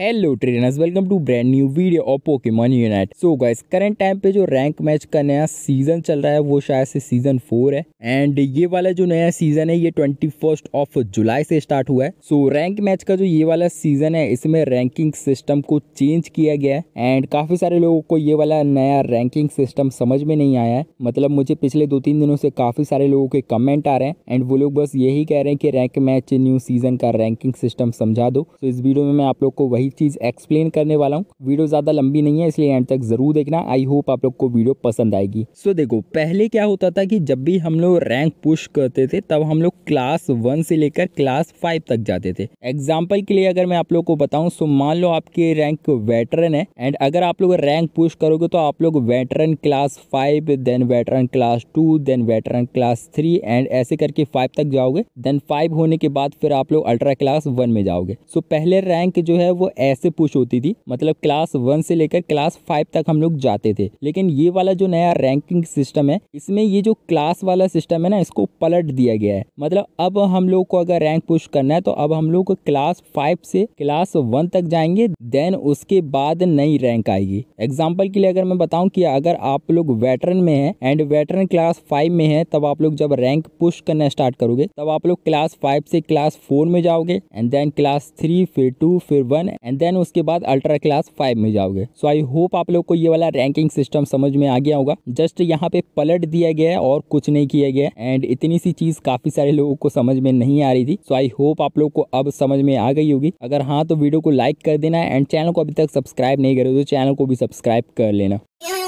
hello trainers welcome to brand new video of मन Unite so guys current time पे जो rank match का नया सीजन चल रहा है वो शायद से सीजन फोर है एंड ये वाला जो नया सीजन है ये ट्वेंटी फर्स्ट ऑफ जुलाई से स्टार्ट हुआ है सो so, रैंक मैच का जो ये वाला सीजन है इसमें रैंकिंग सिस्टम को चेंज किया गया है एंड काफी सारे लोगों को ये वाला नया रैंकिंग सिस्टम समझ में नहीं आया है मतलब मुझे पिछले दो तीन दिनों से काफी सारे लोगों के कमेंट आ रहे हैं एंड वो लोग बस यही कह रहे हैं कि रैंक मैच न्यू सीजन का रैंकिंग सिस्टम समझा दो तो so, इस वीडियो में मैं आप लोग को वही वही चीज़ एक्सप्लेन करने वाला हूँ वीडियो ज़्यादा लंबी नहीं है इसलिए एंड तक ज़रूर देखना आई होप आप लोग को वीडियो पसंद आएगी सो देखो पहले क्या होता था कि जब भी हम लोग रैंक पुश करते थे तब हम लोग क्लास वन से लेकर क्लास फाइव तक जाते थे एग्जाम्पल के लिए अगर मैं आप लोग को बताऊँ सो मान लो आपके रैंक वेटरन है एंड अगर आप लोग रैंक पुश करोगे तो आप लोग veteran class five then veteran class two then veteran class three and ऐसे करके फाइव तक जाओगे देन फाइव होने के बाद फिर आप लोग अल्ट्रा क्लास वन में जाओगे सो so, पहले रैंक जो है वो ऐसे पुश होती थी मतलब क्लास वन से लेकर क्लास फाइव तक हम लोग जाते थे लेकिन ये वाला जो नया रैंकिंग सिस्टम है इसमें ये जो क्लास वाला सिस्टम है ना इसको पलट दिया गया है मतलब अब हम लोग को अगर रैंक पुश करना है तो अब हम लोग क्लास फाइव से क्लास वन तक जाएंगे देन उसके बाद नई रैंक आएगी एग्जाम्पल के लिए अगर मैं बताऊँ की अगर आप लोग वेटरन में है एंड वेटरन क्लास फाइव में है तब आप लोग जब रैंक पुश करना स्टार्ट करोगे तब आप लोग क्लास फाइव से क्लास फोर में जाओगे एंड देन क्लास थ्री फिर टू फिर वन एंड देन उसके बाद अल्ट्रा क्लास फाइव में जाओगे सो आई होप आप लोग को ये वाला रैंकिंग सिस्टम समझ में आ गया होगा जस्ट यहाँ पे पलट दिया गया है और कुछ नहीं किया गया एंड इतनी सी चीज़ काफ़ी सारे लोगों को समझ में नहीं आ रही थी सो आई होप आप लोग को अब समझ में आ गई होगी अगर हाँ तो वीडियो को लाइक कर देना एंड चैनल को अभी तक सब्सक्राइब नहीं करे तो चैनल को भी सब्सक्राइब कर लेना